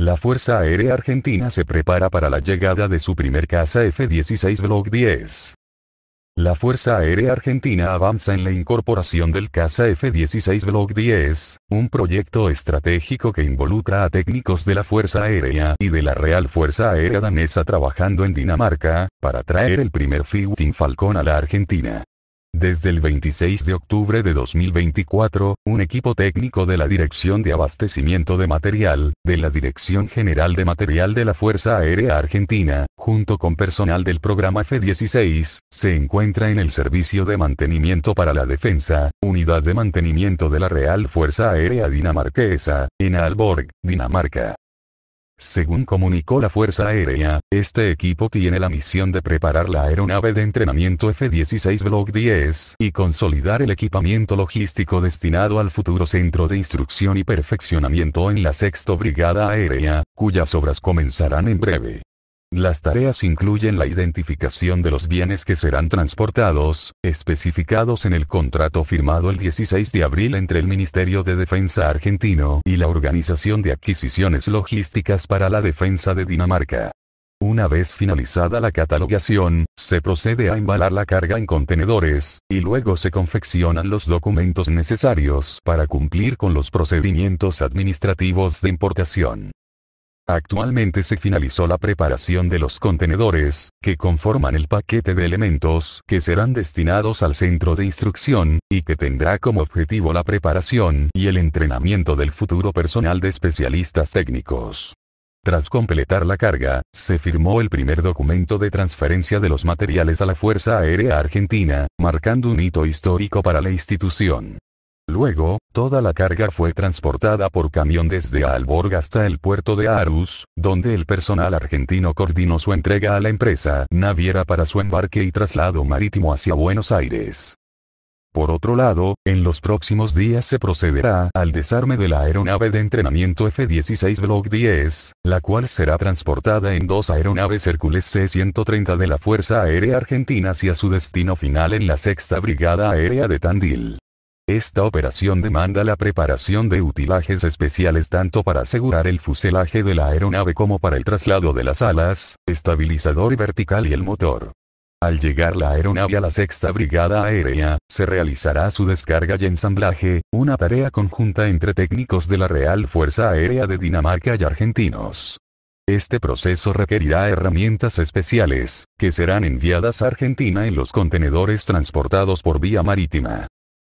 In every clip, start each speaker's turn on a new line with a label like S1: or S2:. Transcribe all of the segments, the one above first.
S1: La Fuerza Aérea Argentina se prepara para la llegada de su primer caza F-16 Block 10. La Fuerza Aérea Argentina avanza en la incorporación del caza F-16 Block 10, un proyecto estratégico que involucra a técnicos de la Fuerza Aérea y de la Real Fuerza Aérea Danesa trabajando en Dinamarca, para traer el primer Fighting Falcon a la Argentina. Desde el 26 de octubre de 2024, un equipo técnico de la Dirección de Abastecimiento de Material, de la Dirección General de Material de la Fuerza Aérea Argentina, junto con personal del programa F-16, se encuentra en el Servicio de Mantenimiento para la Defensa, Unidad de Mantenimiento de la Real Fuerza Aérea Dinamarquesa, en Aalborg, Dinamarca. Según comunicó la Fuerza Aérea, este equipo tiene la misión de preparar la aeronave de entrenamiento F-16 Block 10 y consolidar el equipamiento logístico destinado al futuro Centro de Instrucción y Perfeccionamiento en la Sexto Brigada Aérea, cuyas obras comenzarán en breve. Las tareas incluyen la identificación de los bienes que serán transportados, especificados en el contrato firmado el 16 de abril entre el Ministerio de Defensa argentino y la Organización de Adquisiciones Logísticas para la Defensa de Dinamarca. Una vez finalizada la catalogación, se procede a embalar la carga en contenedores, y luego se confeccionan los documentos necesarios para cumplir con los procedimientos administrativos de importación. Actualmente se finalizó la preparación de los contenedores, que conforman el paquete de elementos que serán destinados al centro de instrucción, y que tendrá como objetivo la preparación y el entrenamiento del futuro personal de especialistas técnicos. Tras completar la carga, se firmó el primer documento de transferencia de los materiales a la Fuerza Aérea Argentina, marcando un hito histórico para la institución. Luego, toda la carga fue transportada por camión desde Alborg hasta el puerto de Arus, donde el personal argentino coordinó su entrega a la empresa naviera para su embarque y traslado marítimo hacia Buenos Aires. Por otro lado, en los próximos días se procederá al desarme de la aeronave de entrenamiento F-16 Block 10, la cual será transportada en dos aeronaves Hércules C-130 de la Fuerza Aérea Argentina hacia su destino final en la Sexta Brigada Aérea de Tandil. Esta operación demanda la preparación de utilajes especiales tanto para asegurar el fuselaje de la aeronave como para el traslado de las alas, estabilizador vertical y el motor. Al llegar la aeronave a la sexta brigada aérea, se realizará su descarga y ensamblaje, una tarea conjunta entre técnicos de la Real Fuerza Aérea de Dinamarca y argentinos. Este proceso requerirá herramientas especiales, que serán enviadas a Argentina en los contenedores transportados por vía marítima.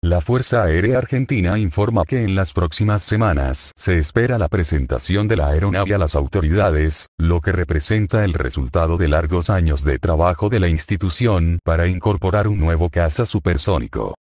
S1: La Fuerza Aérea Argentina informa que en las próximas semanas se espera la presentación de la aeronave a las autoridades, lo que representa el resultado de largos años de trabajo de la institución para incorporar un nuevo caza supersónico.